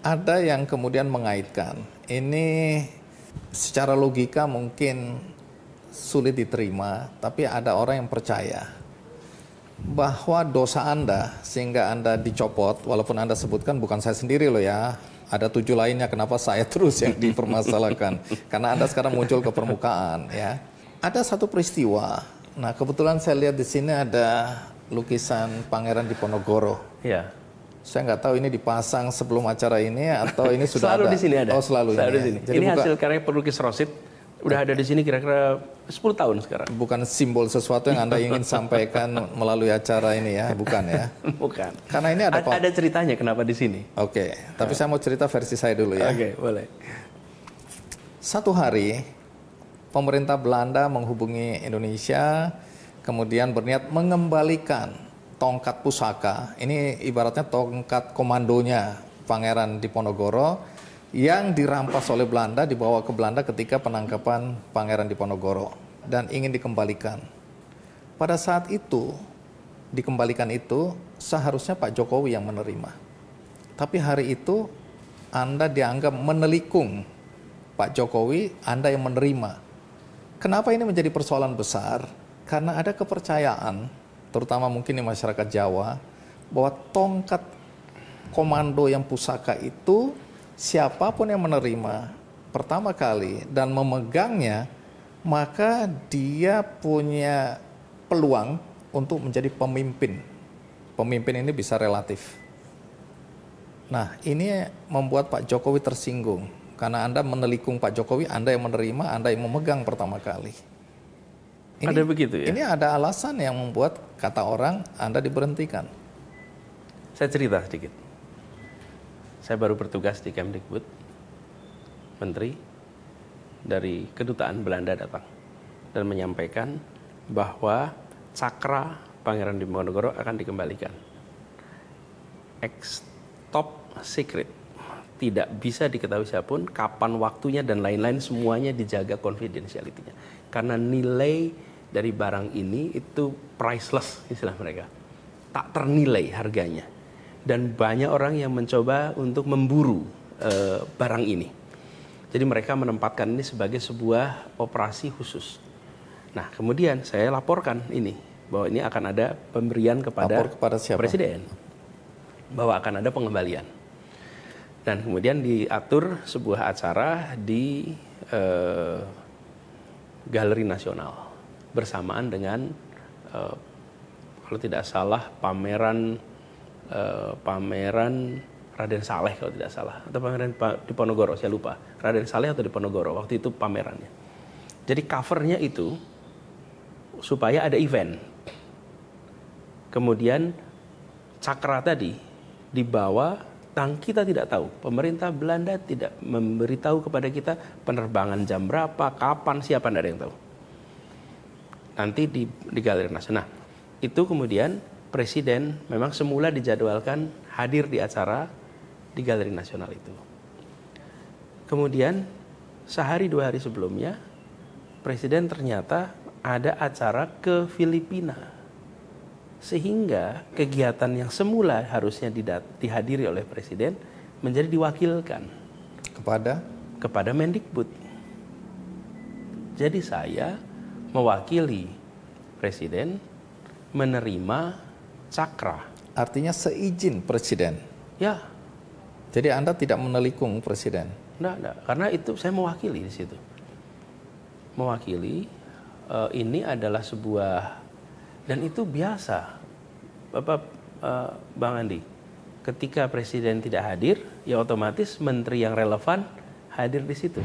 ada yang kemudian mengaitkan ini secara logika mungkin sulit diterima, tapi ada orang yang percaya bahwa dosa Anda sehingga Anda dicopot, walaupun Anda sebutkan bukan saya sendiri loh ya, ada tujuh lainnya kenapa saya terus yang dipermasalahkan karena Anda sekarang muncul ke permukaan ya. Ada satu peristiwa. Nah, kebetulan saya lihat di sini ada lukisan Pangeran Diponegoro. Ya saya nggak tahu ini dipasang sebelum acara ini atau ini sudah selalu ada. di sini ada. Oh, selalu, selalu ini. Ya. Di sini. Jadi ini buka, hasil karya pelukis Rosit udah ada di sini kira-kira 10 tahun sekarang. Bukan simbol sesuatu yang Anda ingin sampaikan melalui acara ini ya, bukan ya? bukan. Karena ini ada A ada ceritanya kenapa di sini. Oke, okay. tapi saya mau cerita versi saya dulu ya. Oke, okay, boleh. Satu hari pemerintah Belanda menghubungi Indonesia kemudian berniat mengembalikan tongkat pusaka. Ini ibaratnya tongkat komandonya Pangeran Diponegoro yang dirampas oleh Belanda dibawa ke Belanda ketika penangkapan Pangeran Diponegoro dan ingin dikembalikan. Pada saat itu dikembalikan itu seharusnya Pak Jokowi yang menerima. Tapi hari itu Anda dianggap menelikung Pak Jokowi, Anda yang menerima. Kenapa ini menjadi persoalan besar? Karena ada kepercayaan terutama mungkin di masyarakat Jawa, bahwa tongkat komando yang pusaka itu siapapun yang menerima pertama kali dan memegangnya, maka dia punya peluang untuk menjadi pemimpin. Pemimpin ini bisa relatif. Nah, ini membuat Pak Jokowi tersinggung karena Anda menelikung Pak Jokowi, Anda yang menerima, Anda yang memegang pertama kali. Ini, ada begitu ya? Ini ada alasan yang membuat kata orang Anda diberhentikan. Saya cerita sedikit. Saya baru bertugas di Kemdikbud, Menteri dari Kedutaan Belanda datang dan menyampaikan bahwa cakra Pangeran Diponegoro akan dikembalikan. Ex top secret tidak bisa diketahui siapapun kapan waktunya dan lain-lain semuanya dijaga konfidensialitinya karena nilai dari barang ini itu priceless istilah mereka. Tak ternilai harganya. Dan banyak orang yang mencoba untuk memburu e, barang ini. Jadi mereka menempatkan ini sebagai sebuah operasi khusus. Nah, kemudian saya laporkan ini bahwa ini akan ada pemberian kepada, kepada siapa? presiden bahwa akan ada pengembalian. Dan kemudian diatur sebuah acara di e, Galeri Nasional bersamaan dengan uh, kalau tidak salah pameran uh, pameran Raden Saleh kalau tidak salah atau pameran di Ponorogo saya lupa Raden Saleh atau di Ponorogo waktu itu pamerannya jadi covernya itu supaya ada event kemudian cakra tadi dibawa tang kita tidak tahu pemerintah Belanda tidak memberitahu kepada kita penerbangan jam berapa kapan siapa tidak ada yang tahu nanti di, di Galeri Nasional. itu kemudian Presiden memang semula dijadwalkan hadir di acara di Galeri Nasional itu. Kemudian sehari dua hari sebelumnya Presiden ternyata ada acara ke Filipina. Sehingga kegiatan yang semula harusnya dihadiri oleh Presiden menjadi diwakilkan. Kepada? Kepada Mendikbud. Jadi saya mewakili presiden menerima cakra. Artinya seizin presiden. Ya. Jadi Anda tidak menelikung presiden. Tidak, enggak. Karena itu saya mewakili di situ. Mewakili uh, ini adalah sebuah dan itu biasa. Bapak uh, Bang Andi, ketika presiden tidak hadir, ya otomatis menteri yang relevan hadir di situ.